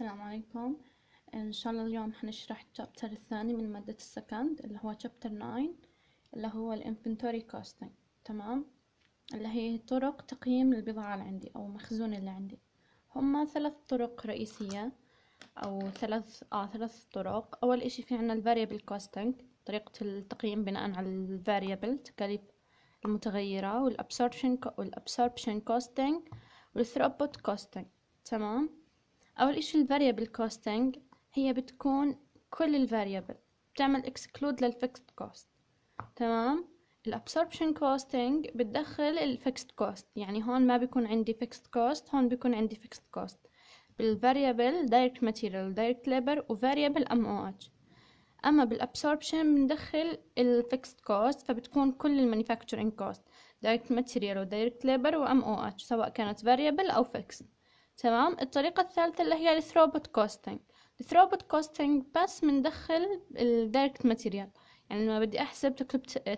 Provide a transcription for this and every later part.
السلام عليكم ان شاء الله اليوم حنشرح الشابتر الثاني من مادة السكند اللي هو شابتر 9 اللي هو الانفنتوري كوستنج تمام اللي هي طرق تقييم البضاعة اللي عندي او المخزون اللي عندي هما ثلاث طرق رئيسية او ثلاث اه ثلاث طرق اول اشي في عنا الفاريبل كوستنج طريقة التقييم بناء على الفاريبل تكاليف المتغيرة والابسوربشن والابسوربشن كوستنج والثروبوت كوستنج تمام أول إشي ال variable costing هي بتكون كل ال variable بتعمل exclude لل fixed cost تمام ال absorption costing بتدخل ال fixed cost يعني هون ما بيكون عندي fixed cost هون بيكون عندي fixed cost variable direct material direct labor و variable MOH أما absorption بندخل ال fixed cost فبتكون كل ال manufacturing cost direct material و direct labor و MOH سواء كانت variable أو fixed تمام الطريقة الثالثة اللي هي الثروبوت كوستنج الثروبوت كوستنج بس بندخل الدايركت ماتيريال يعني لما بدي احسب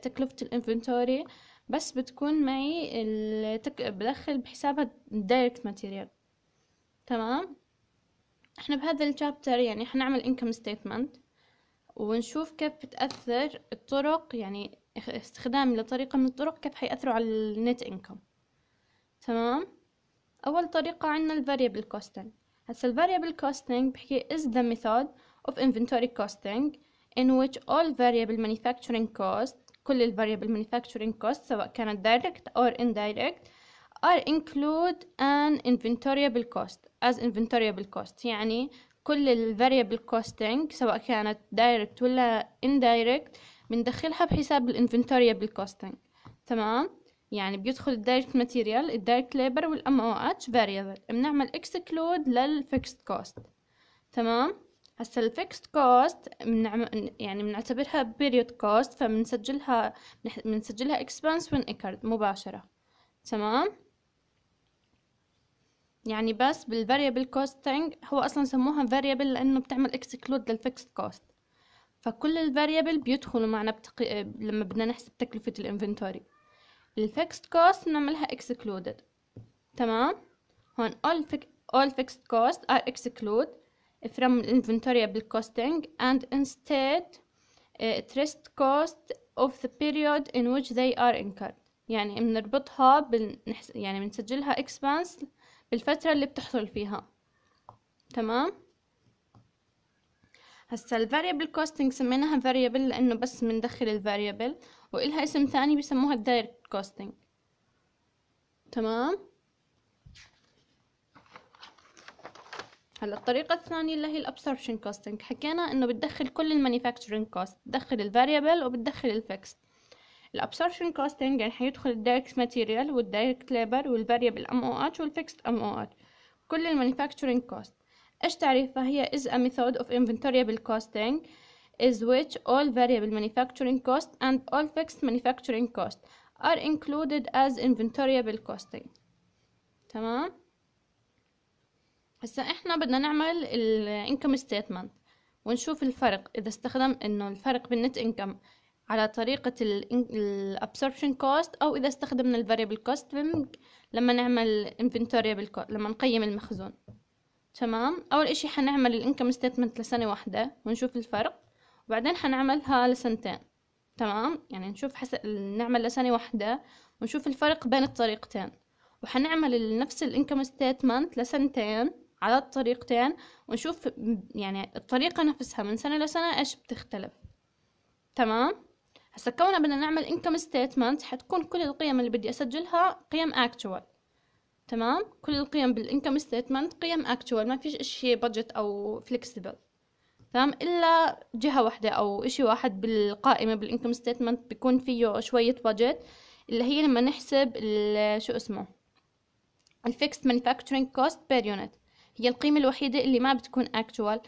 تكلفة الانفنتوري بس بتكون معي التك... بدخل بحسابها الدايركت ماتيريال تمام احنا بهذا الشابتر يعني حنعمل انكم ستيتمنت ونشوف كيف بتأثر الطرق يعني استخدام لطريقة من الطرق كيف حيأثروا على النت انكم تمام أول طريقة عندنا الـ variable costing هسا الـ variable costing بحكي is the method of inventory costing in which all variable manufacturing costs كل الـ variable manufacturing costs سواء كانت direct or indirect are include an inventoryable cost as inventoryable cost يعني كل الـ variable costing سواء كانت direct ولا indirect بندخلها بحساب الـ Inventoryable costing تمام يعني بيدخل الدايركت ماتيريال الدايركت ليبر والام او اتش فاريبل بنعمل اكسكلود للفيكست كوست تمام هسا الفيكست كوست بنعمل يعني بنعتبرها بيريود كوست فبنسجلها بنسجلها اكسبنس وين اكرد مباشره تمام يعني بس بالفاريبل كوستنج هو اصلا سموها فاريبل لانه بتعمل اكسكلود للفيكست كوست فكل الفاريبل بيدخلوا معنا بتقي... لما بدنا نحسب تكلفه الانفنتوري الفيكست كوست بنعملها excluded تمام هون all, fi all fixed costs are excluded from inventoriable costing and instead it rest cost of the period in which they are incurred يعني بنربطها بنحس يعني بنسجلها expense بالفترة اللي بتحصل فيها تمام هسا ال variable costing سميناها variable لأنه بس بندخل ال variable وإلها اسم ثاني بيسموها الدايركت كوستنج تمام هلا الطريقة الثانية اللي هي الابسوربشن كوستنج حكينا انه بتدخل كل المانيفاكتشرينج كوست بتدخل الفاريبل وبتدخل الفيكس الابسوربشن كوستنج يعني حيدخل الدايركت ماتيريال والدايركت ليبر والفاريبل ام او اتش والفيكس ام او اتش كل المانيفاكتشرينج كوست ايش تعريفها هي از ا ميثود اوف انفنتوريبل كوستنج is which all variable manufacturing cost and all fixed manufacturing cost are included as inventoryable costing تمام هسا احنا بدنا نعمل الانكم ستيتمنت ونشوف الفرق اذا استخدم انه الفرق بالنت انكم على طريقة الابسوربشن كوست او اذا استخدمنا الفاريبل كوست لما نعمل inventoriable لما نقيم المخزون تمام اول اشي حنعمل الانكم ستيتمنت لسنة واحدة ونشوف الفرق وبعدين حنعملها لسنتين تمام يعني نشوف حسب نعمل لسنة واحدة ونشوف الفرق بين الطريقتين وحنعمل نفس الانكم ستيتمنت لسنتين على الطريقتين ونشوف يعني الطريقة نفسها من سنة لسنة ايش بتختلف تمام هسا كونا بدنا نعمل انكم ستيتمنت حتكون كل القيم اللي بدي اسجلها قيم اكتوال تمام كل القيم بالانكم ستيتمنت قيم اكتوال ما فيش اشي بادجت او فليكسبل تمام الا جهه واحده او شيء واحد بالقائمه بالانكم ستيتمنت بيكون فيه شويه بادجت اللي هي لما نحسب شو اسمه الفيكست مانيفاكتشرينج كوست بير يونت هي القيمه الوحيده اللي ما بتكون اكتوال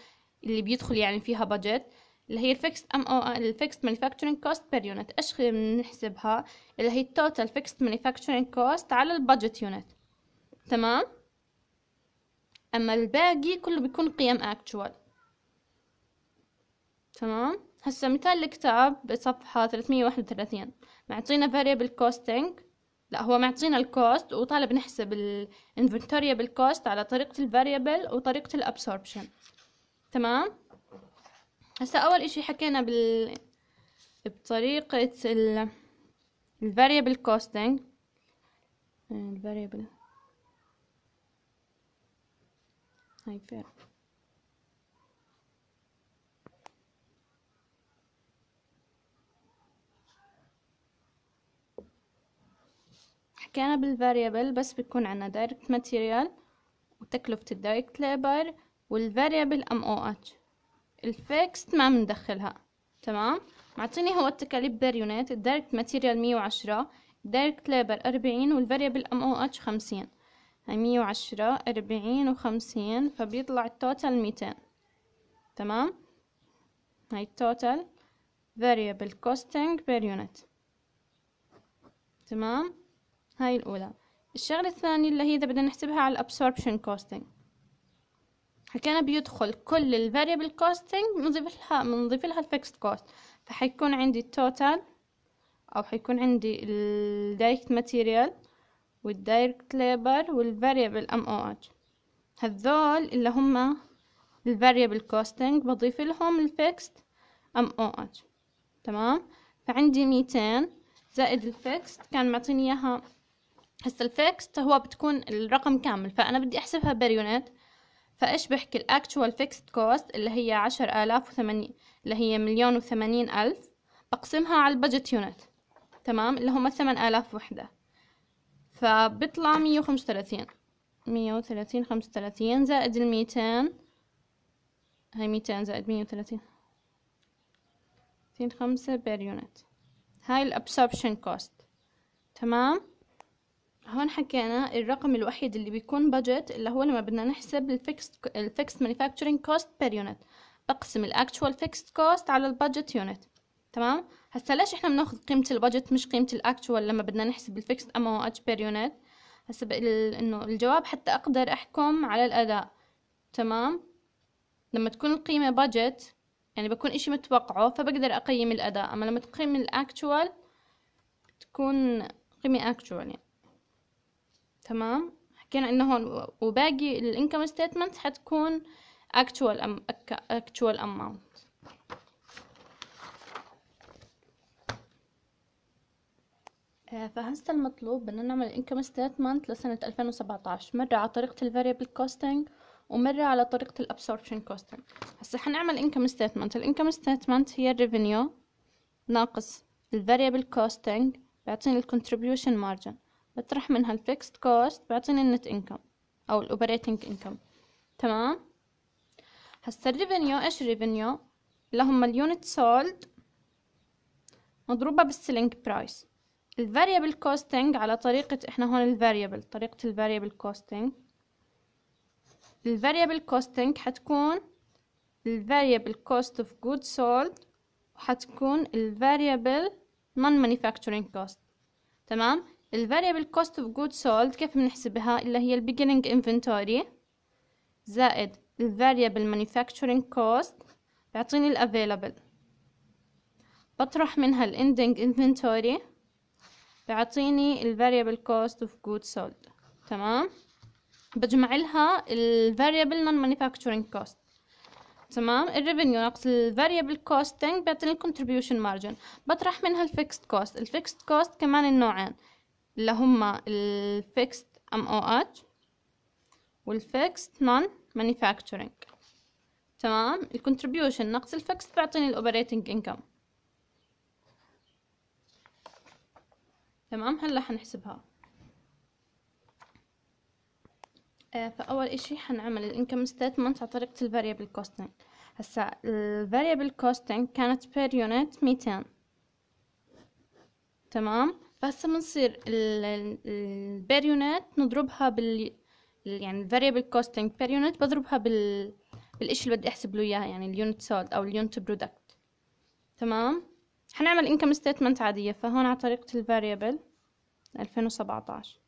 اللي بيدخل يعني فيها بادجت اللي هي الفيكست ام او الفيكست مانيفاكتشرينج كوست بير يونت ايش بنحسبها اللي هي التوتال فيكست مانيفاكتشرينج كوست على البادجت يونت تمام اما الباقي كله بيكون قيم اكتوال تمام هسا مثال الكتاب بصفحة 331 معطينا variable costing لا هو معطينا الكوست وطالب نحسب الانفنتوري بالكوست على طريقة الفاريبل وطريقة الابسوربشن تمام هسا اول اشي حكينا بال بطريقة ال الفاريبل كوستنج الفاريبل هاي فير حكينا بالفاريبل بس بيكون عنا دايركت ماتيريال وتكلفة الدايركت ليبر والفاريبل ام او اتش الفيكست ما مندخلها تمام معطيني هو التكاليف بير يونيت الدايركت ماتيريال مية وعشرة الدايركت ليبر أربعين والفاريبل ام او اتش خمسين هاي يعني مية وعشرة أربعين وخمسين فبيطلع التوتال ميتين تمام هاي التوتال variable costing per unit تمام هاي الأولى الشغلة الثانية اللي هي إذا بدنا نحسبها على الأبسوربشن كوستنج حكينا بيدخل كل الفاريبل كوستنج بنضيف لها بنضيف لها الفيكست كوست فحيكون عندي التوتال أو حيكون عندي الدايركت ماتيريال والدايركت ليبر والفاريبل ام او اتش هذول اللي هما الفاريبل كوستنج بضيف لهم الفيكست ام او اتش تمام فعندي ميتين زائد الفيكست كان معطيني اياها هسا الفيكست هو بتكون الرقم كامل فأنا بدي أحسبها باليونت فإيش بحكي الأكتوال فيكست كوست اللي هي عشر آلاف وثمانين اللي هي مليون وثمانين ألف بقسمها على البجت يونت تمام اللي هم ثمان آلاف وحدة فبطلع مية وخمسة وثلاثين مية وثلاثين خمسة وثلاثين زائد الميتين هاي ميتين زائد مية وثلاثين خمسة بير يونت هاي الأبسوربشن كوست تمام هون حكينا الرقم الوحيد اللي بيكون بادجت اللي هو لما بدنا نحسب الفيكست الفيكست مانيفاكتشرينج كوست بير يونت بقسم الاكتوال فيكست كوست على البادجت يونت تمام هسا ليش احنا بناخذ قيمه البادجت مش قيمه الاكتوال لما بدنا نحسب الفيكست اتش بير يونت هسا انه الجواب حتى اقدر احكم على الاداء تمام لما تكون القيمه بادجت يعني بكون اشي متوقعه فبقدر اقيم الاداء اما لما تقيم الاكتوال تكون قيمه اكتوال يعني تمام حكينا انه هون وباقي الانكم ستيتمنت حتكون اكتوال أم اكتوال اماونت فهسه المطلوب بدنا نعمل income ستيتمنت لسنة 2017 مرة على طريقة الفاريبل costing ومرة على طريقة الابسوربشن costing هسه حنعمل انكم ستيتمنت الانكم ستيتمنت هي الريفينيو ناقص الفاريبل costing بيعطيني الكونتريبيوشن مارجن بطرح منها الفيكست كوست بيعطيني النت انكم او الاوبريتنج انكم تمام هسا الريفينيو ايش الريفينيو اللي هم اليونت سولد مضروبة بالسيلينج برايس الفاريبل كوستنج على طريقة احنا هون الفاريبل طريقة الفاريبل كوستنج الفاريبل كوستنج حتكون الفاريبل كوست اوف جود سولد وحتكون الفاريبل نون مانيفاكتشرينج كوست تمام ال variable cost of goods sold كيف بنحسبها اللي هي الـ beginning inventory زائد الـ variable manufacturing cost بيعطيني الـ available بطرح منها الـ ending inventory بيعطيني الـ variable cost of goods sold تمام بجمع لها الـ variable non-manufacturing cost تمام الـ revenue ناقص الـ variable costing بيعطيني الـ contribution margin بطرح منها الـ fixed cost الـ fixed cost كمان النوعين اللي هما الفيكست ام او اتش والفيكست نون مانيفاكتشرنج تمام الكونتريبيوشن نقص الفيكست بيعطيني الاوبريتنج انكم تمام هلا حنحسبها آه، فاول اشي حنعمل الانكم ستيتمنت على طريقه الفاريبل كوستنج هسا الفاريبل كوستنج كانت بير يونت 200 تمام فهسا بنصير يونت نضربها بال يعني costing بير يونت بضربها بال بالإشي اللي بدي أحسب له إياها يعني اليونت سولد أو اليونت برودكت تمام حنعمل انكم ستيتمنت عادية فهون على طريقة الفاريبل 2017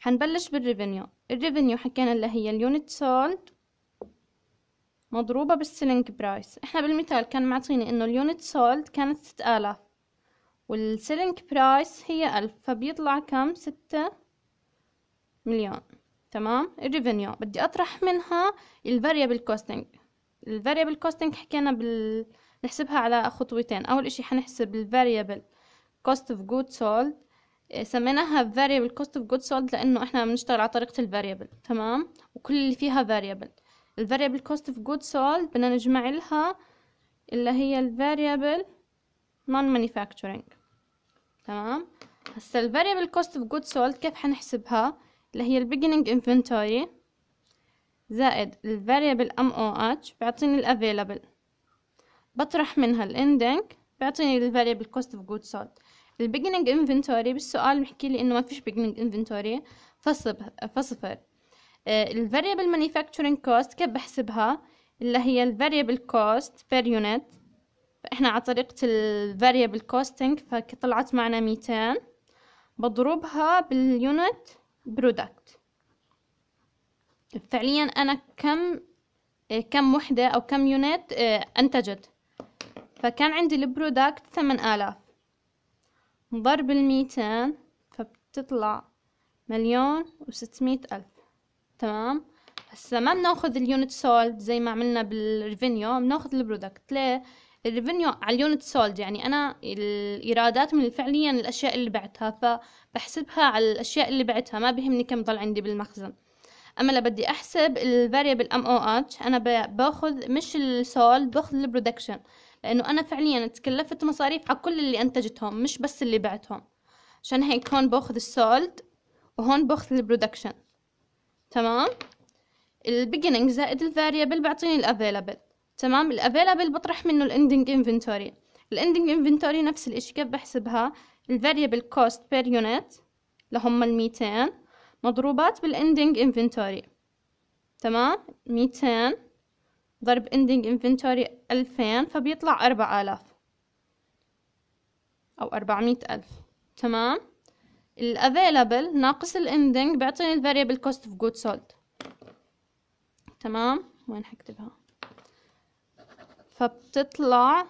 حنبلش بالريفينيو الريفينيو حكينا اللي هي اليونت سولد مضروبة بالسيلينج برايس احنا بالمثال كان معطيني انه اليونت سولد كانت آلاف والسيلينج برايس هي ألف فبيطلع كم ستة مليون تمام الريفينيو بدي أطرح منها الفاريبل كوستنج الفاريبل كوستنج حكينا بال نحسبها على خطوتين أول إشي حنحسب الفاريبل كوست اوف جود سولد سميناها variable cost of goods sold لأنه إحنا بنشتغل على طريقة الفاريبل تمام وكل اللي فيها variable الفاريبل cost of goods sold بدنا نجمع لها اللي هي الفاريبل non manufacturing تمام هسا الـ variable cost of goods sold كيف حنحسبها اللي هي الـ beginning inventory زائد الـ variable MOH بيعطيني الـ available بطرح منها الـ ending بيعطيني الـ variable cost of goods sold الـ beginning inventory بالسؤال بحكي لي إنه ما فيش beginning inventory فصب فصفر الـ variable manufacturing cost كيف بحسبها اللي هي الـ variable cost per unit فإحنا على طريقة الـ variable costing فطلعت معنا ميتين بضربها باليونت برودكت فعليا أنا كم كم وحدة أو كم يونت آه، أنتجت فكان عندي البرودكت ثمن آلاف ضرب الميتين فبتطلع مليون وستمية ألف تمام هسا ما بناخذ اليونت سولد زي ما عملنا بالريفينيو بناخذ البرودكت ليه الريفينيو على اليونت سولد يعني أنا الإيرادات من فعليا الأشياء اللي بعتها فبحسبها على الأشياء اللي بعتها ما بيهمني كم ضل عندي بالمخزن أما لو بدي أحسب الفاريبل أم أو اتش أنا باخذ مش السولد باخذ البرودكشن لأنه أنا فعليا تكلفت مصاريف على كل اللي أنتجتهم مش بس اللي بعتهم عشان هيك هون باخذ السولد وهون باخذ البرودكشن تمام البيجنينج زائد الفاريبل بيعطيني الافيلبل تمام الافيلابل بطرح منه الاندنج انفنتوري الاندنج انفنتوري نفس الاشي كيف بحسبها الفاريبل كوست بير يونت لهم الميتين مضروبات بالاندنج انفنتوري تمام ميتين ضرب اندنج انفنتوري ألفين فبيطلع أربعة آلاف أو أربعمية ألف تمام الافيلابل ناقص الاندنج بيعطيني الفاريبل كوست اوف جود سولد تمام وين حكتبها فبتطلع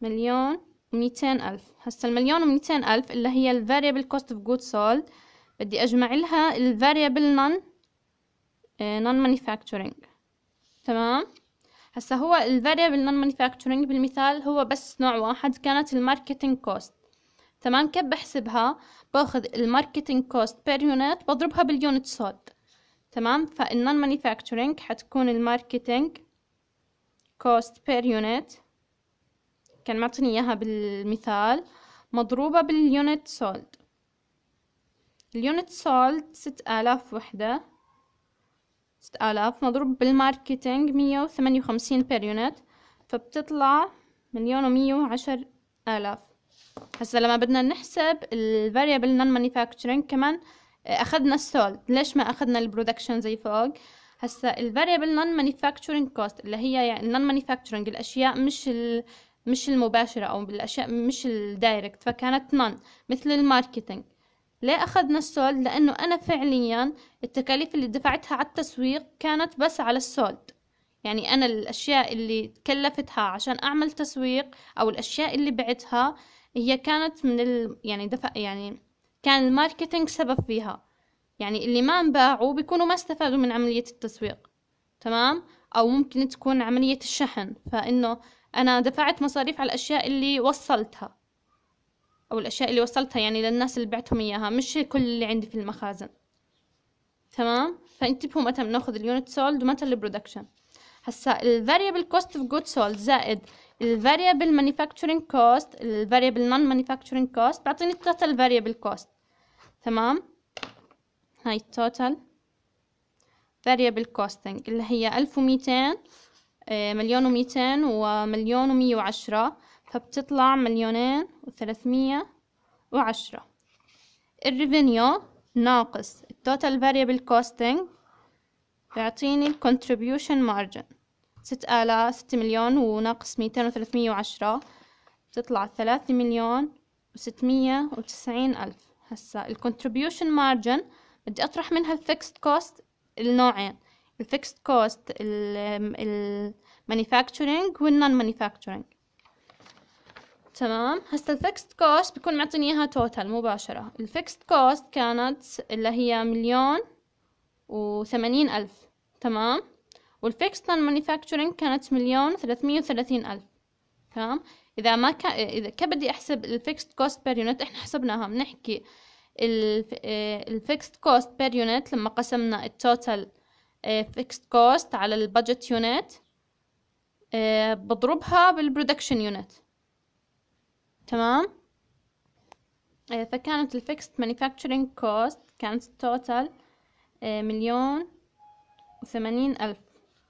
مليون وميتين ألف هسا المليون وميتين ألف اللي هي ال variable cost of goods sold بدي أجمع لها ال variable non آه، non manufacturing تمام هسا هو ال variable non manufacturing بالمثال هو بس نوع واحد كانت الماركتينج كوست تمام كيف بحسبها باخذ الماركتينج كوست per unit بضربها باليونت سولد تمام فالنون مانيفاكتشرينج حتكون الماركتينج كوست بير يونت كان معطيني اياها بالمثال مضروبة باليونت سولد اليونت سولد ست آلاف وحدة ست آلاف مضروب بالماركتينج مية وثمانية وخمسين بير يونت فبتطلع مليون ومية وعشر آلاف هسا لما بدنا نحسب الفاريبل نون مانيفاكتشرينج كمان اخذنا السولد ليش ما اخذنا البرودكشن زي فوق هسا ال variable non manufacturing cost اللي هي يعني non manufacturing الاشياء مش ال... مش المباشرة أو بالأشياء مش الدايركت فكانت نون مثل الماركتينج ليه أخذنا السولد؟ لأنه أنا فعليا التكاليف اللي دفعتها على التسويق كانت بس على السولد يعني أنا الأشياء اللي تكلفتها عشان أعمل تسويق أو الأشياء اللي بعتها هي كانت من ال... يعني دفع يعني كان الماركتينج سبب فيها يعني اللي ما انباعوا بيكونوا ما استفادوا من عملية التسويق تمام أو ممكن تكون عملية الشحن فإنه أنا دفعت مصاريف على الأشياء اللي وصلتها أو الأشياء اللي وصلتها يعني للناس اللي بعتهم إياها مش كل اللي عندي في المخازن تمام فانتبهوا متى بناخذ اليونت سولد ومتى البرودكشن هسا الفاريبل كوست اوف جود سولد زائد الفاريبل مانيفاكتشرينج كوست الفاريبل نون مانيفاكتشرينج كوست بعطيني التوتال فاريبل كوست تمام هاي التوتال فاريبل كوستنج اللي هي ألف وميتين آه، مليون وميتين ومليون ومية وعشرة فبتطلع مليونين وثلاثمية وعشرة الريفينيو ناقص التوتال فاريبل كوستنج بيعطيني الكونتريبيوشن مارجن ست آلاف ست مليون وناقص ميتين وثلاثمية وعشرة بتطلع ثلاثة مليون وستمية وتسعين ألف هسا الكونتريبيوشن مارجن بدي أطرح منها الفيكست كوست النوعين الفيكست كوست المانيفاكتشرينج والنون مانيفاكتشرينج تمام هسا الفيكست كوست بكون معطيني اياها توتال مباشرة الفيكست كوست كانت اللي هي مليون وثمانين ألف تمام والفيكست نون مانيفاكتشرنج كانت مليون و وثلاثين ألف تمام إذا ما كان إذا كبدي أحسب الفيكست كوست بير يونت إحنا حسبناها بنحكي آه، الفيكست كوست بير يونت لما قسمنا التوتال فيكست كوست على البادجت يونت آه، بضربها بالبرودكشن يونت تمام آه، فكانت الفيكست مانيفاكتشرينج كوست كانت التوتال مليون وثمانين ألف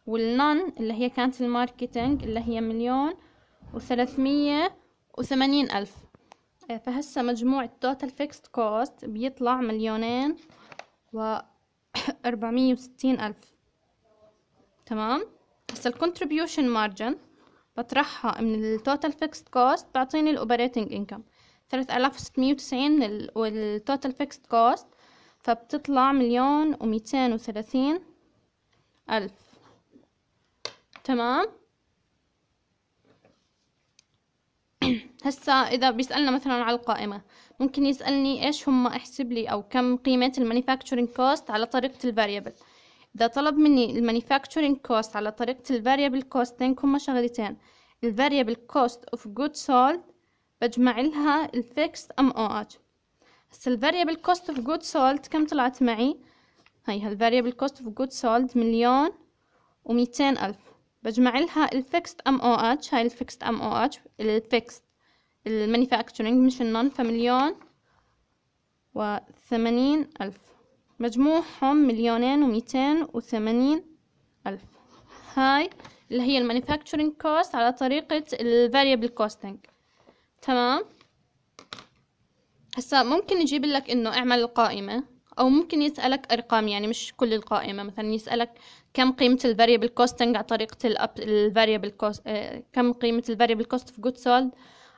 والنون اللي هي كانت الماركتينج اللي هي مليون وثلاثمية وثمانين ألف فهسه مجموع التوتال فيكست كوست بيطلع مليونين و أربعمية وستين ألف تمام هسه الكونتريبيوشن مارجن بطرحها من التوتال فيكست كوست بتعطيني الأوبريتنج إنكم ثلاث آلاف وستمية وتسعين من التوتال فيكست كوست فبتطلع مليون وميتين وثلاثين ألف تمام هسا اذا بيسالنا مثلا على القائمه ممكن يسالني ايش هم احسب لي او كم قيمه المانيفاكتشرنج كوست على طريقه الفاريبل اذا طلب مني المانيفاكتشرنج كوست على طريقه الفاريبل كوستنج هم شغلتين الفاريبل كوست اوف جود سولد بجمع لها الفيكس ام او ات هسا الفاريبل كوست اوف جود سولد كم طلعت معي هاي هالفاريبل كوست اوف جود سولد مليون وميتين الف بجمع لها الفيكست ام او اتش هاي الفيكست ام او اتش الفيكست المانيفاكتشرنج مش النون فمليون وثمانين ألف مجموعهم مليونين وميتين وثمانين ألف هاي اللي هي المانيفاكتشرنج كوست على طريقة الفاريبل كوستنج تمام هسا ممكن يجيب لك انه اعمل القائمة او ممكن يسألك ارقام يعني مش كل القائمة مثلا يسألك كم قيمة الفاريبل كوستنج على طريقة الفاريبل كوست آه، كم قيمة الفاريبل كوست في جود سولد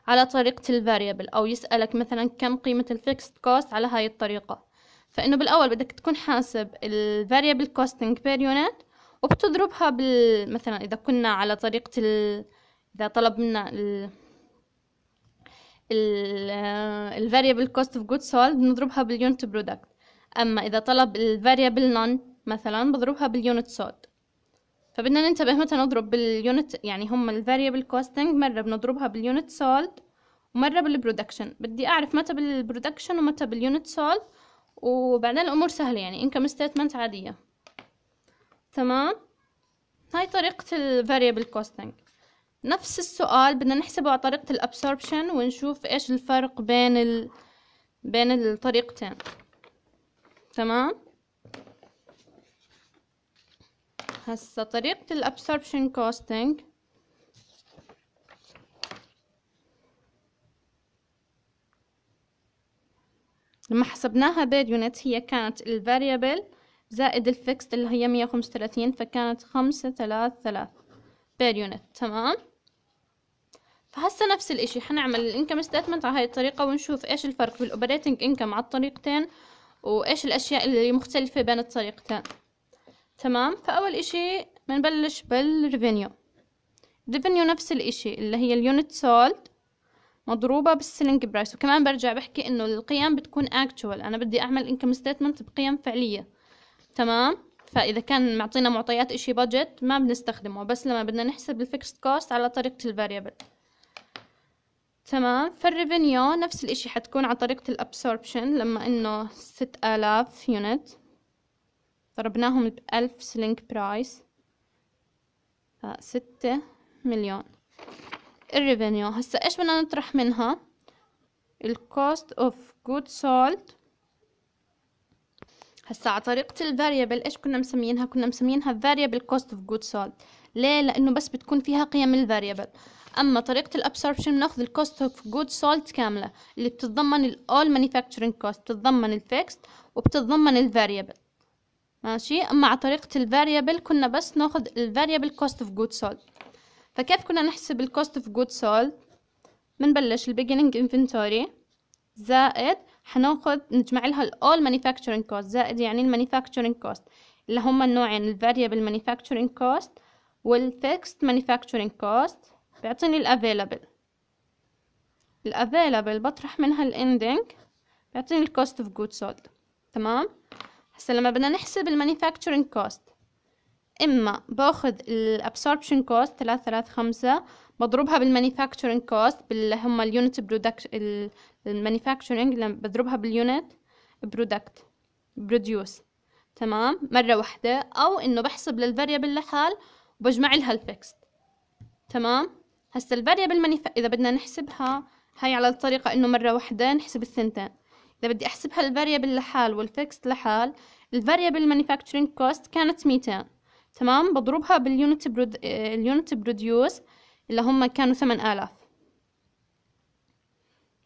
على طريقة الفاريبل أو يسألك مثلا كم قيمة الفيكست كوست على هاي الطريقة فإنه بالأول بدك تكون حاسب الفاريبل كوستنج بير يونت وبتضربها بال مثلا إذا كنا على طريقة ال... إذا طلب منا ال... الفاريبل كوست اوف جود سولد بنضربها باليونت برودكت اما اذا طلب الفاريبل نون مثلا بضربها باليونت صاد فبدنا ننتبه متى نضرب باليونت يعني هم الفاريبل كوستنج مرة بنضربها باليونت سولد ومرة بالبرودكشن بدي أعرف متى بالبرودكشن ومتى باليونت سولد وبعدين الأمور سهلة يعني إنكم ستيتمنت عادية تمام هاي طريقة الفاريبل كوستنج نفس السؤال بدنا نحسبه على طريقة الابسوربشن ونشوف ايش الفرق بين ال... بين الطريقتين تمام هسا طريقة الابسوربشن كوستنج لما حسبناها بير يونت هي كانت الفاريبل زائد الفيكسد اللي هي مية وخمسة وثلاثين فكانت خمسة ثلاث ثلاث بير يونت تمام فهسه نفس الاشي حنعمل الانكم ستيتمنت على هاي الطريقة ونشوف ايش الفرق بالاوبريتنج انكم على الطريقتين وايش الاشياء اللي مختلفة بين الطريقتين تمام فأول إشي بنبلش بالريفينيو الريفينيو نفس الإشي اللي هي اليونت سولد مضروبة بالسيلينج برايس وكمان برجع بحكي إنه القيم بتكون أكتوال أنا بدي أعمل إنكم ستيتمنت بقيم فعلية تمام فإذا كان معطينا معطيات إشي بادجت ما بنستخدمه بس لما بدنا نحسب الفيكست كوست على طريقة الفاريبل تمام فالريفينيو نفس الإشي حتكون على طريقة الأبسوربشن لما إنه ست آلاف يونت ضربناهم بألف سلينك برايس فستة مليون الريفينيو هسا ايش بدنا نطرح منها الكوست اوف جود سولد هسا على طريقة الفاريبل ايش كنا مسمينها كنا مسمينها فاريبل كوست اوف جود سولد ليه لانه بس بتكون فيها قيم الفاريبل اما طريقة الابسوربشن بناخذ الكوست اوف جود سولد كاملة اللي بتتضمن الاول مانيفاكتشرينج كوست بتتضمن الفيكست وبتتضمن الفاريبل ماشي اما على طريقه الفاريبل كنا بس ناخد الفاريبل كوست اوف جود sold فكيف كنا نحسب الكوست اوف جود سولد بنبلش البيجنينج انفنتوري زائد حناخد نجمع لها الاول مانيفاكتشرنج كوست زائد يعني المانيفاكتشرنج كوست اللي هما النوعين الفاريبل مانيفاكتشرنج كوست والفيكست مانيفاكتشرنج كوست بيعطيني الافيلبل الافيلبل بطرح منها الاندنج بيعطيني الكوست اوف جود سولد تمام هسا لما بدنا نحسب المانيفاكتشرنج كوست اما باخذ الابسوربشن كوست 335 بضربها بالمانيفاكتشرنج كوست باللي هم اليونت برودكت المانيفاكتشرنج لما بضربها باليونت برودكت بروديوس تمام مره واحده او انه بحسب للفاريبل لحال وبجمع لها الفيكست تمام هسا الفاريبل اذا بدنا نحسبها هاي على الطريقه انه مره واحده نحسب الثنتين إذا بدي أحسبها الفاريبل لحال والفيكس لحال الفاريبل مانيفاكتشرينج كوست كانت ميتين تمام بضربها باليونت برود... اليونت بروديوس اللي هم كانوا آلاف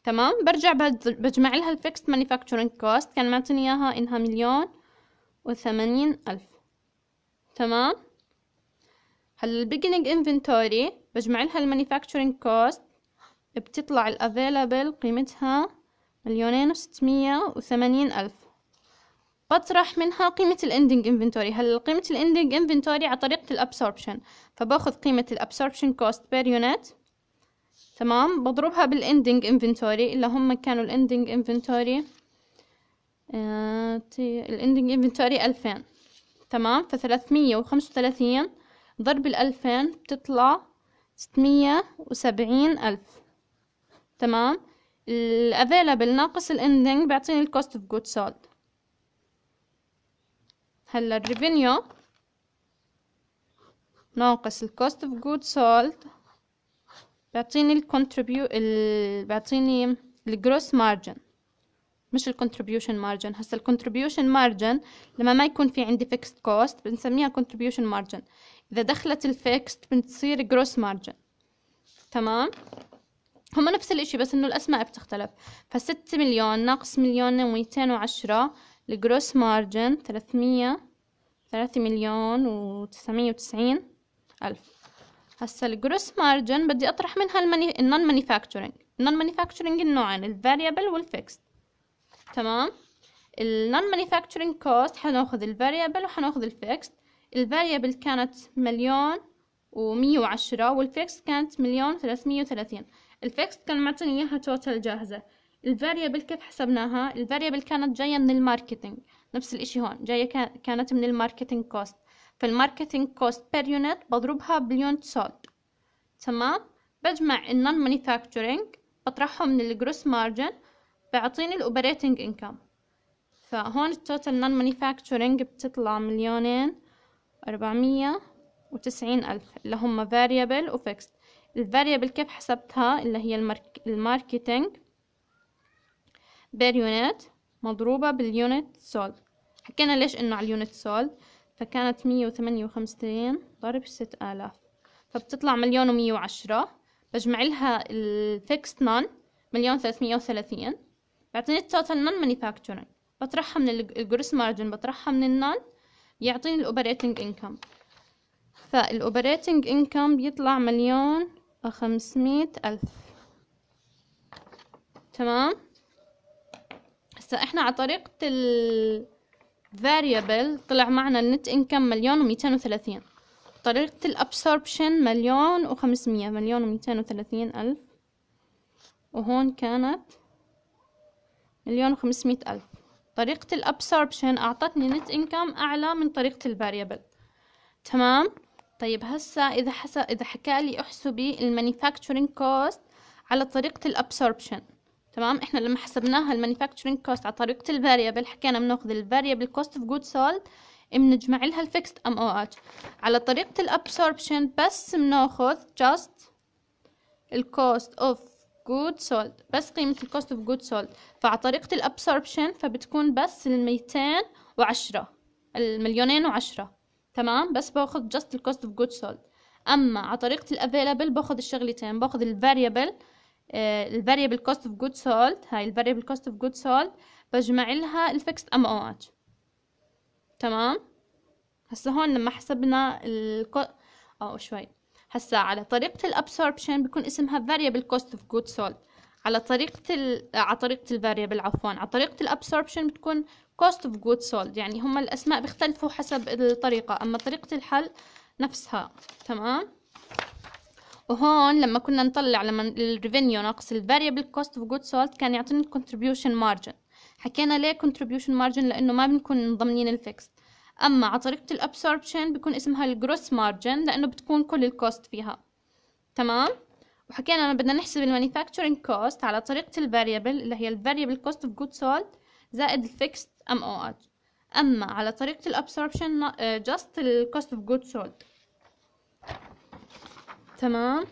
تمام برجع بجمع لها الفيكس مانيفاكتشرينج كوست كان معطيني إياها إنها مليون وثمانين ألف تمام هلا البيجنينج انفنتوري بجمع لها المانيفاكتشرينج كوست بتطلع الافيلابل قيمتها مليونين وستمية وثمانين ألف بطرح منها قيمة الاندنج انفنتوري هلا قيمة الاندنج انفنتوري على طريقة الابسوربشن فباخذ قيمة الابسوربشن كوست بير يونت تمام بضربها بالاندنج انفنتوري اللي هم كانوا الاندنج انفنتوري آه، الاندنج انفنتوري ألفين تمام فثلاثمية وخمسة وثلاثين ضرب الألفين بتطلع ستمية وسبعين ألف تمام الافيلابل ناقص الاندنج بيعطيني الكوست اوف جود سولد هلا الريفينيو ناقص الكوست اوف جود سولد بيعطيني الكونتريبيو بيعطيني الجروس مارجن مش الكونتريبيوشن مارجن هسا الكونتريبيوشن مارجن لما ما يكون في عندي فيكست كوست بنسميها كونتريبيوشن مارجن اذا دخلت الفيكست بتصير جروس مارجن تمام هم نفس الاشي بس انه الاسماء بتختلف فستة مليون ناقص مليون وميتين وعشرة الجروس مارجن ثلاثمية ثلاثة مليون وتسعمية وتسعين ألف هسا الجروس مارجن بدي أطرح منها النون مانيفاكتشرينج النون مانيفاكتشرينج النوعين الفاريبل والفيكس تمام النون مانيفاكتشرينج كوست حناخذ الفاريبل وحناخذ الفيكس الفاريبل كانت مليون ومية وعشرة والفيكس كانت مليون وثلاثمية وثلاثين الفيكس كان معطيني اياها توتال جاهزه الفاريبل كيف حسبناها الفاريبل كانت جايه من الماركتينج نفس الاشي هون جايه كانت من الماركتينج كوست فالماركتينج كوست بير يونت بضربها بليون سولد تمام بجمع النون مانيفاكتشرينج بطرحهم من الجروس مارجن بيعطيني الاوبريتنج انكم فهون التوتال نون مانيفاكتشرينج بتطلع مليونين أربعمية وتسعين ألف اللي هم variable و fixed الفاريبل كيف حسبتها اللي هي المارك... الماركتينج بير يونت مضروبة باليونت سولد حكينا ليش انه على اليونت سولد فكانت مية وثمانية وخمسين ضرب ست آلاف فبتطلع مليون ومية وعشرة بجمع لها الفيكست نون مليون ثلاثمية وثلاثين بيعطيني التوتال نون مانيفاكتشرينج بطرحها من الجروس مارجن بطرحها من النون بيعطيني الاوبريتنج انكم فالاوبريتنج انكم بيطلع مليون خمسمية ألف تمام هسا احنا على طريقة ال variable طلع معنا النت انكم مليون وميتين وثلاثين طريقة الابسوربشن مليون وخمسمية مليون وميتين وثلاثين ألف وهون كانت مليون وخمسمية ألف طريقة الابسوربشن أعطتني نت انكم أعلى من طريقة الفاريبل تمام طيب هسا اذا حس اذا حكى لي احسبي المانيفاكتشرنج كوست على طريقه الابسوربشن تمام احنا لما حسبناها المانيفاكتشرنج كوست على طريقه الفاريبل حكينا بناخذ الفاريبل كوست اوف جود سولد بنجمع لها الفيكست ام او اتش على طريقه الابسوربشن بس بناخذ جاست الكوست اوف جود سولد بس قيمة الكوست اوف جود سولد فعلى طريقة الابسوربشن فبتكون بس ال210 المليونين وعشرة تمام بس باخذ جاست الكوست اوف جود سولد اما على طريقه الافيلابل باخذ الشغلتين باخذ الفاريبل الفاريبل كوست اوف جود سولد هاي الفاريبل كوست اوف جود سولد بجمع لها الفيكست ام او اتش تمام هسه هون لما حسبنا الكو او شوي هسه على طريقه الابسوربشن بيكون اسمها فاريبل كوست اوف جود سولد على طريقة ال... على طريقة الفاريبل عفوا على طريقة الابسوربشن بتكون cost of goods sold يعني هم الأسماء بيختلفوا حسب الطريقة أما طريقة الحل نفسها تمام وهون لما كنا نطلع لما الريفينيو ناقص الفاريبل cost of goods sold كان يعطينا contribution margin حكينا ليه contribution margin لأنه ما بنكون ضمنين الفيكس أما على طريقة الابسوربشن بيكون اسمها الجروس مارجن لأنه بتكون كل الكوست فيها تمام وحكينا انه بدنا نحسب المانيفاكتشرنج كوست على طريقة الفاريبل اللي هي الفاريبل كوست اوف جود سولد زائد الفيكست ام او اتش اما على طريقة الابسوربشن جاست الكوست اوف جود سولد تمام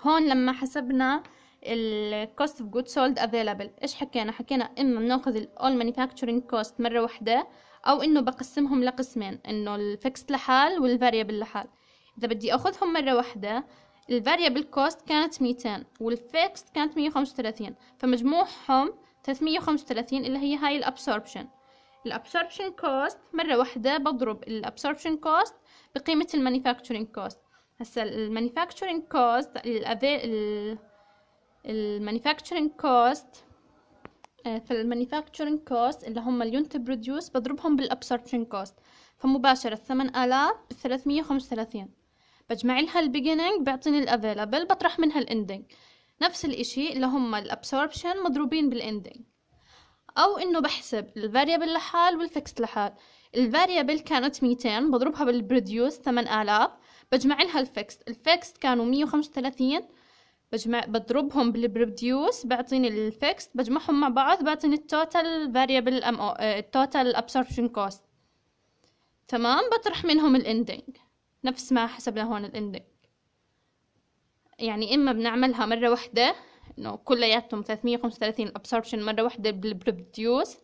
هون لما حسبنا الكوست اوف جود سولد افيلابل ايش حكينا حكينا اما بناخذ الاول manufacturing كوست مره واحده او انه بقسمهم لقسمين انه الفيكست لحال والفاريبل لحال إذا بدي أخذهم مرة واحدة variable كوست كانت 200 fixed كانت 135 فمجموعهم 335 اللي هي هاي الابسوربشن الابسوربشن كوست مرة واحدة بضرب الابسوربشن كوست بقيمة manufacturing كوست هسا الـ كوست cost كوست manufacturing كوست آه، اللي هم اليونت بروديوس بضربهم بالابسوربشن كوست فمباشرة 8000 وخمسة 335 بجمع لها البيجيننج بيعطيني الافيلابل بطرح منها الاندينج نفس الاشي اللي هم الابسوربشن مضروبين بالاندينج او انه بحسب الفاريبل لحال والفيكس لحال الفاريبل كانت 200 بضربها بالبروديوس 8000 بجمع لها الفيكس الفيكس كانوا 135 بجمع بضربهم بالبروديوس بعطيني الفيكس بجمعهم مع بعض بعطيني التوتال فاريبل ام او التوتال ابسوربشن كوست تمام بطرح منهم الاندينج نفس ما حسبنا هون الاندك يعني اما بنعملها مره واحده انه كلياتهم 335 الابسوربشن مره واحده بالبروديوس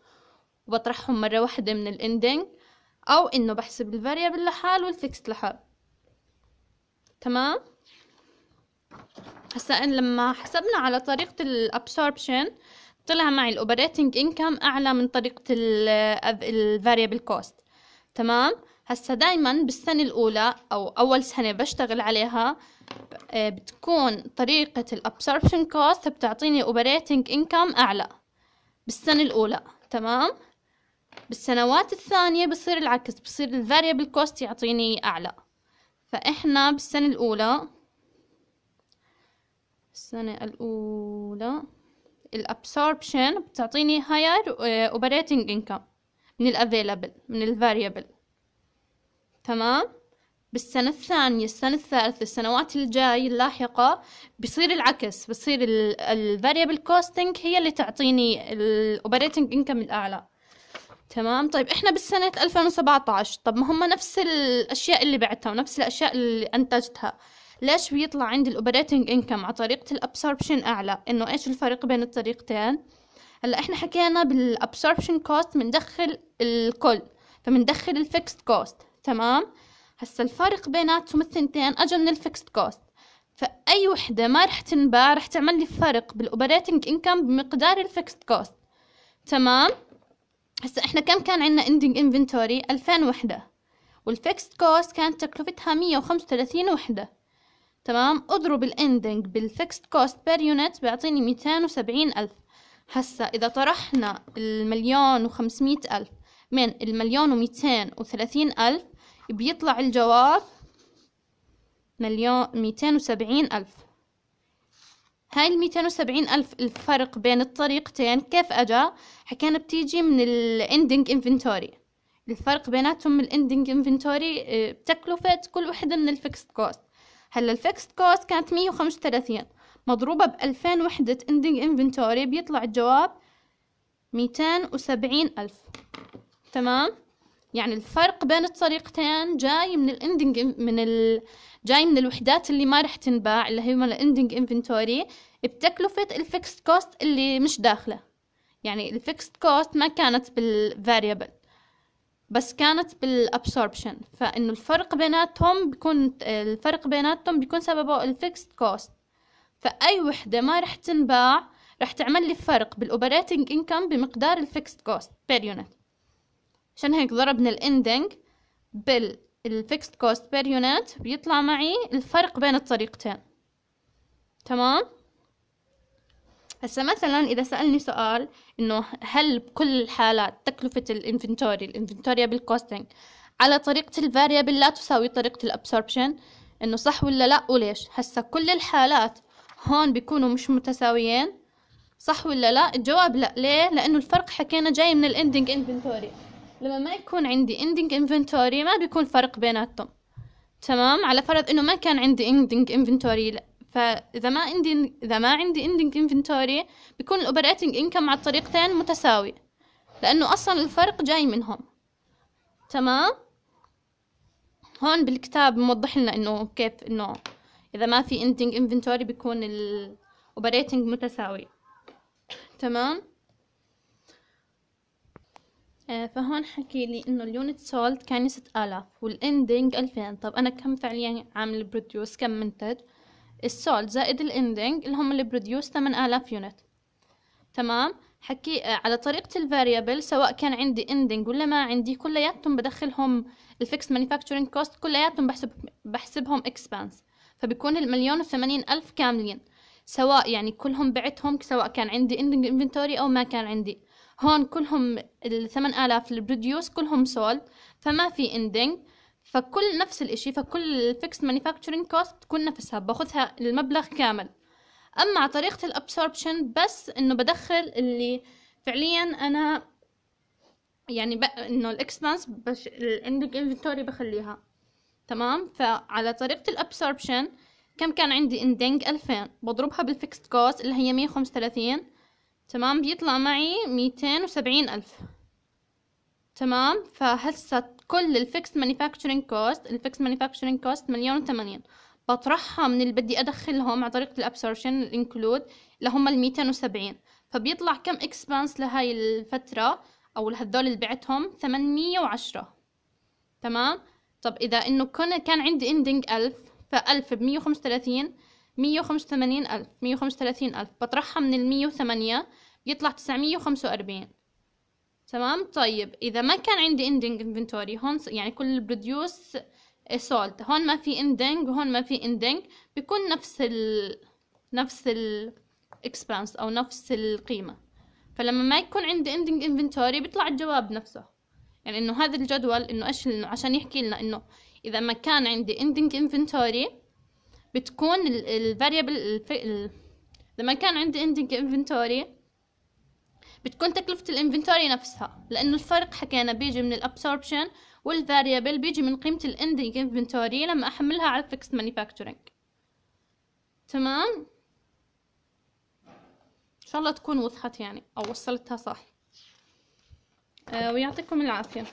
وبطرحهم مره واحده من الاندنج او انه بحسب الفاريبل لحال والفيكس لحال تمام هسا إن لما حسبنا على طريقه الابسوربشن طلع معي الاوبريتنج انكم اعلى من طريقه الفاريبل كوست تمام هسا دايما بالسنة الأولى أو أول سنة بشتغل عليها آه، بتكون طريقة الابسوربشن كوست بتعطيني اوبريتنج انكم أعلى بالسنة الأولى تمام بالسنوات الثانية بصير العكس بصير الفاريبل كوست يعطيني أعلى فإحنا بالسنة الأولى السنة الأولى الابسوربشن بتعطيني higher آه، operating income من الافيلابل من الفاريبل تمام بالسنة الثانية السنة الثالثة السنوات الجاي اللاحقة بصير العكس بصير الفاريبل كوستنج هي اللي تعطيني الاوبريتنج انكم الاعلى تمام طيب احنا بالسنة 2017 طب ما هم نفس الاشياء اللي بعتها ونفس الاشياء اللي انتجتها ليش بيطلع عندي الاوبريتنج انكم على طريقة الابسوربشن اعلى انه ايش الفرق بين الطريقتين هلا احنا حكينا بالابسوربشن كوست بندخل الكل فبندخل الفيكست كوست تمام هسا الفارق بيناتهم الثنتين اجى من الفيكست كوست فاي وحده ما رح تنباع رح تعمل لي فرق بالاوبريتنج انكم بمقدار الفيكست كوست تمام هسا احنا كم كان عندنا اندنج انفنتوري 2000 وحده والفيكست كوست كانت تكلفتها 135 وحده تمام اضرب الاندنج بالفيكست كوست بير يونت بيعطيني 270 الف هسا اذا طرحنا المليون و500 الف من المليون و230 الف بيطلع الجواب مليون ميتين وسبعين ألف هاي الميتين وسبعين ألف الفرق بين الطريقتين كيف أجا حكينا بتيجي من الاندنج انفنتوري الفرق بيناتهم الاندنج انفنتوري بتكلفة كل وحدة من الفيكست كوست هلا الفيكست كوست كانت مية وخمسة وثلاثين مضروبة بألفين وحدة اندنج انفنتوري بيطلع الجواب ميتين وسبعين ألف تمام يعني الفرق بين الطريقتين جاي من الاندنج من ال... جاي من الوحدات اللي ما رح تنباع اللي هي الاندنج انفنتوري بتكلفة الفيكست كوست اللي مش داخلة يعني الفيكست كوست ما كانت بالفاريبل بس كانت بالابسوربشن فانه الفرق بيناتهم بيكون الفرق بيناتهم بيكون سببه الفيكست كوست فاي وحده ما رح تنباع رح تعمل لي فرق بالاوبريتنج انكم بمقدار الفيكست كوست بير يونت عشان هيك ضربنا الاندنج بالفيكست كوست بير يونت بيطلع معي الفرق بين الطريقتين تمام هسا مثلا اذا سالني سؤال انه هل بكل الحالات تكلفه الانفنتوري الانفنتوريا بالكوستنج على طريقه الفاريبل لا تساوي طريقه الابسوربشن انه صح ولا لا وليش هسا كل الحالات هون بيكونوا مش متساويين صح ولا لا الجواب لا ليه لانه الفرق حكينا جاي من الاندنج انفنتوري لما ما يكون عندي ending inventory ما بيكون فرق بيناتهم تمام على فرض انه ما كان عندي ending inventory لا. فاذا ما عندي اذا ما عندي ending inventory بيكون الاوبريتنج انكم على الطريقتين متساوي لانه اصلا الفرق جاي منهم تمام هون بالكتاب موضح لنا انه كيف انه اذا ما في ending inventory بيكون الاوبريتنج متساوي تمام آه، فهون حكي لي انه اليونت سولد كان ست الاف والاندنج الفين طب انا كم فعليا يعني عامل بروديوس كم منتج السولد زائد الاندنج اللي هم اللي بروديوس الاف يونت تمام حكي آه، على طريقة الفاريبل سواء كان عندي اندنج ولا ما عندي كلياتهم بدخلهم الفيكس مانيفاكتشرينج كوست كلياتهم بحسب بحسبهم اكسبانس فبيكون المليون وثمانين ألف كاملين سواء يعني كلهم بعتهم سواء كان عندي اندنج انفنتوري أو ما كان عندي هون كلهم الثمان آلاف البروديوس كلهم سولد فما في إندينج فكل نفس الاشي فكل الفيكس مانيفاكتشرينج كوست تكون نفسها باخذها المبلغ كامل اما على طريقة الابسوربشن بس انه بدخل اللي فعليا انا يعني ب... انه الاكسبانس بش... الإندينج انفنتوري بخليها تمام فعلى طريقة الابسوربشن كم كان عندي إندينج ألفين بضربها بالفيكس كوست اللي هي مية 135 تمام بيطلع معي ميتين وسبعين ألف تمام فهسه كل الفيكس مانيفاكتشرينج كوست الفيكس مانيفاكتشرينج كوست مليون وثمانين بطرحها من اللي بدي ادخلهم على طريقة الابسورشن الانكلود اللي هم الميتين وسبعين فبيطلع كم اكسبانس لهاي الفترة او لهذول اللي بعتهم ثمانمية وعشرة تمام طب اذا انه كان عندي إندينج الف فالف بمية وخمسة وثلاثين مية وخمسة وثمانين ألف مية وخمسة وثلاثين ألف بطرحها من المية وثمانية بيطلع تسعمية وخمسة وأربعين تمام طيب إذا ما كان عندي إندينج إنفنتوري هون يعني كل البروديوس سولد هون ما في إندينج وهون ما في إندينج بيكون نفس ال نفس ال إكسبانس أو نفس القيمة فلما ما يكون عندي إندينج إنفنتوري بيطلع الجواب نفسه يعني إنه هذا الجدول إنه إيش إنه عشان يحكي لنا إنه إذا ما كان عندي إندينج إنفنتوري بتكون ال variable ال لما كان عندي ending inventory بتكون تكلفة الانفنتوري نفسها لأنه الفرق حكينا بيجي من الابسوربشن والفاريبل بيجي من قيمة الاندينج انفنتوري لما أحملها على fixed manufacturing، تمام إن شاء الله تكون وضحت يعني أو وصلتها صح آه ويعطيكم العافية